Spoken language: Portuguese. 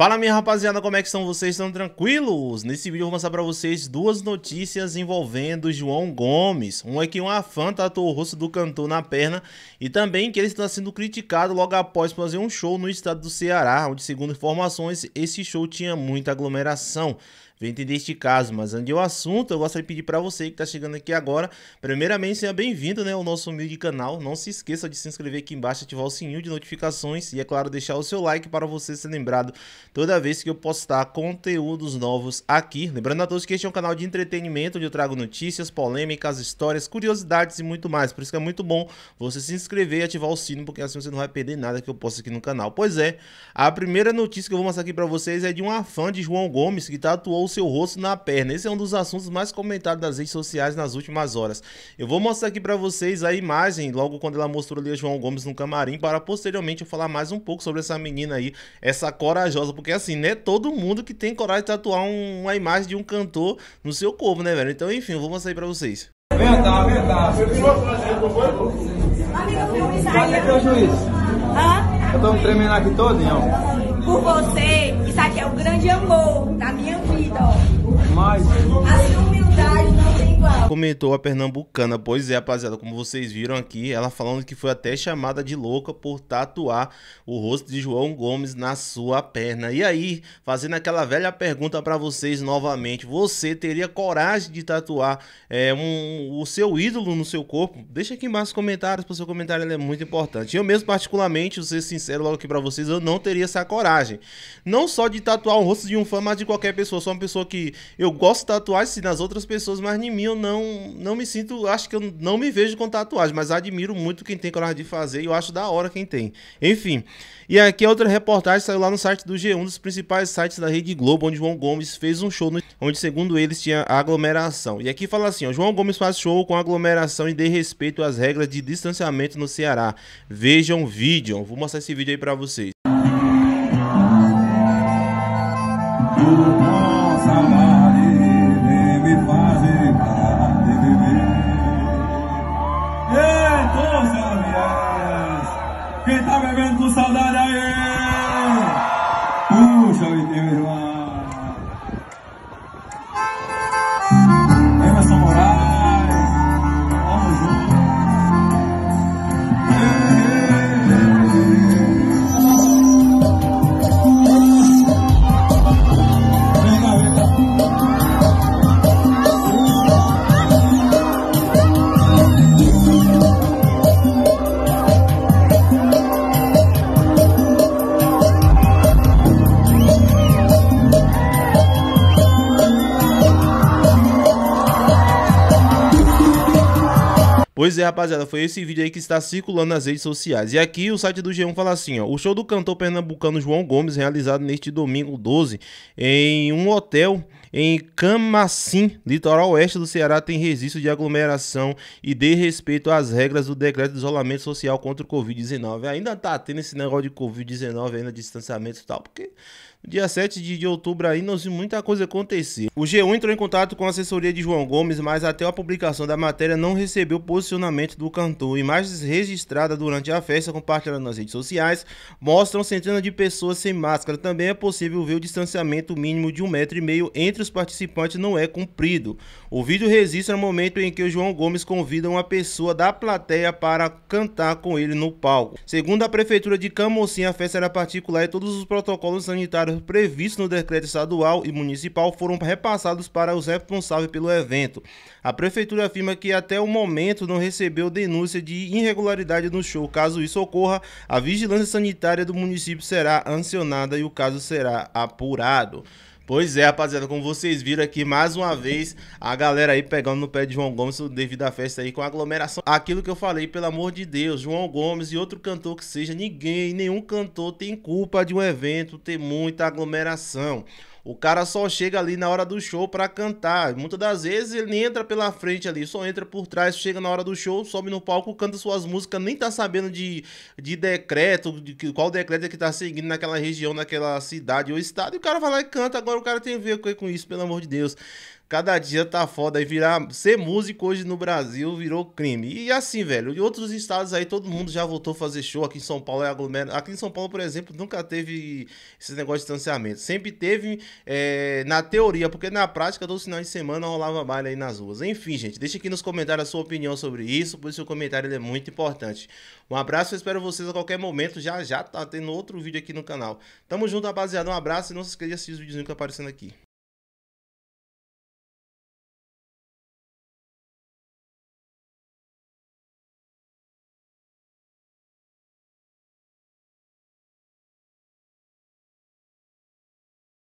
Fala minha rapaziada, como é que estão vocês? Estão tranquilos? Nesse vídeo eu vou mostrar pra vocês duas notícias envolvendo João Gomes. Um é que uma fã tatuou o rosto do cantor na perna e também que ele está sendo criticado logo após fazer um show no estado do Ceará, onde segundo informações, esse show tinha muita aglomeração vem entender este caso. Mas antes o assunto, eu gostaria de pedir para você que está chegando aqui agora, primeiramente, seja bem-vindo né, ao nosso humilde canal. Não se esqueça de se inscrever aqui embaixo, ativar o sininho de notificações e, é claro, deixar o seu like para você ser lembrado toda vez que eu postar conteúdos novos aqui. Lembrando a todos que este é um canal de entretenimento, onde eu trago notícias, polêmicas, histórias, curiosidades e muito mais. Por isso que é muito bom você se inscrever e ativar o sino, porque assim você não vai perder nada que eu posto aqui no canal. Pois é, a primeira notícia que eu vou mostrar aqui para vocês é de uma fã de João Gomes que tatuou seu rosto na perna. Esse é um dos assuntos mais comentados nas redes sociais nas últimas horas. Eu vou mostrar aqui para vocês a imagem, logo quando ela mostrou ali a João Gomes no camarim, para posteriormente eu falar mais um pouco sobre essa menina aí, essa corajosa, porque assim, né, todo mundo que tem coragem de tatuar um, uma imagem de um cantor no seu corpo, né, velho? Então, enfim, eu vou mostrar aí pra vocês. vem, verdade. Você tirou a frase do foi? Amiga, eu fui é juiz. Hã? Eu tô tremendo aqui todinho, ó por você. Isso aqui é o grande amor da minha vida, ó. Mas... Assim, Comentou a pernambucana, pois é, rapaziada, como vocês viram aqui, ela falando que foi até chamada de louca por tatuar o rosto de João Gomes na sua perna. E aí, fazendo aquela velha pergunta para vocês novamente, você teria coragem de tatuar é, um, o seu ídolo no seu corpo? Deixa aqui embaixo nos comentários, porque o seu comentário é muito importante. Eu mesmo, particularmente, vou ser sincero logo aqui pra vocês, eu não teria essa coragem. Não só de tatuar o rosto de um fã, mas de qualquer pessoa. Sou uma pessoa que eu gosto de tatuar, se nas outras pessoas, mas em mim eu não, não me sinto, acho que eu não me vejo com tatuagem, mas admiro muito quem tem coragem de fazer e eu acho da hora quem tem. Enfim, e aqui outra reportagem saiu lá no site do G1, dos principais sites da Rede Globo, onde João Gomes fez um show, no, onde segundo eles tinha aglomeração. E aqui fala assim, ó, João Gomes faz show com aglomeração e de respeito às regras de distanciamento no Ceará. Vejam o vídeo, vou mostrar esse vídeo aí para vocês. Vietnam Pois é, rapaziada, foi esse vídeo aí que está circulando nas redes sociais. E aqui o site do G1 fala assim, ó, o show do cantor pernambucano João Gomes, realizado neste domingo 12, em um hotel em Camacim, litoral oeste do Ceará, tem registro de aglomeração e de respeito às regras do decreto de isolamento social contra o Covid-19. Ainda tá tendo esse negócio de Covid-19, ainda né, distanciamento e tal, porque dia 7 de, de outubro aí não viu muita coisa acontecer. O G1 entrou em contato com a assessoria de João Gomes, mas até a publicação da matéria não recebeu posicionamento posicionamento do cantor. Imagens registradas durante a festa compartilhadas nas redes sociais mostram centenas de pessoas sem máscara. Também é possível ver o distanciamento mínimo de um metro e meio entre os participantes não é cumprido. O vídeo registra o momento em que o João Gomes convida uma pessoa da plateia para cantar com ele no palco. Segundo a Prefeitura de Camocim, a festa era particular e todos os protocolos sanitários previstos no decreto estadual e municipal foram repassados para os responsáveis pelo evento. A Prefeitura afirma que até o momento não recebeu denúncia de irregularidade no show. Caso isso ocorra, a vigilância sanitária do município será acionada e o caso será apurado. Pois é, rapaziada, como vocês viram aqui mais uma vez, a galera aí pegando no pé de João Gomes devido à festa aí com aglomeração. Aquilo que eu falei, pelo amor de Deus, João Gomes e outro cantor que seja, ninguém, nenhum cantor tem culpa de um evento ter muita aglomeração. O cara só chega ali na hora do show para cantar. Muitas das vezes ele nem entra pela frente ali, só entra por trás, chega na hora do show, sobe no palco, canta suas músicas, nem tá sabendo de, de decreto, de qual decreto é que tá seguindo naquela região, naquela cidade ou estado. E o cara vai lá e canta. Agora o cara tem a ver com isso, pelo amor de Deus cada dia tá foda. E virar ser músico hoje no Brasil virou crime. E assim, velho, em outros estados aí todo mundo já voltou a fazer show. Aqui em São Paulo é aglomeração. Aqui em São Paulo, por exemplo, nunca teve esse negócio de distanciamento. Sempre teve é, na teoria, porque na prática todo final de semana rolava baile aí nas ruas. Enfim, gente, deixa aqui nos comentários a sua opinião sobre isso, pois seu comentário é muito importante. Um abraço, eu espero vocês a qualquer momento. Já já tá tendo outro vídeo aqui no canal. Tamo junto, rapaziada. Um abraço e não se esqueça de assistir os vídeos que tá aparecendo aqui.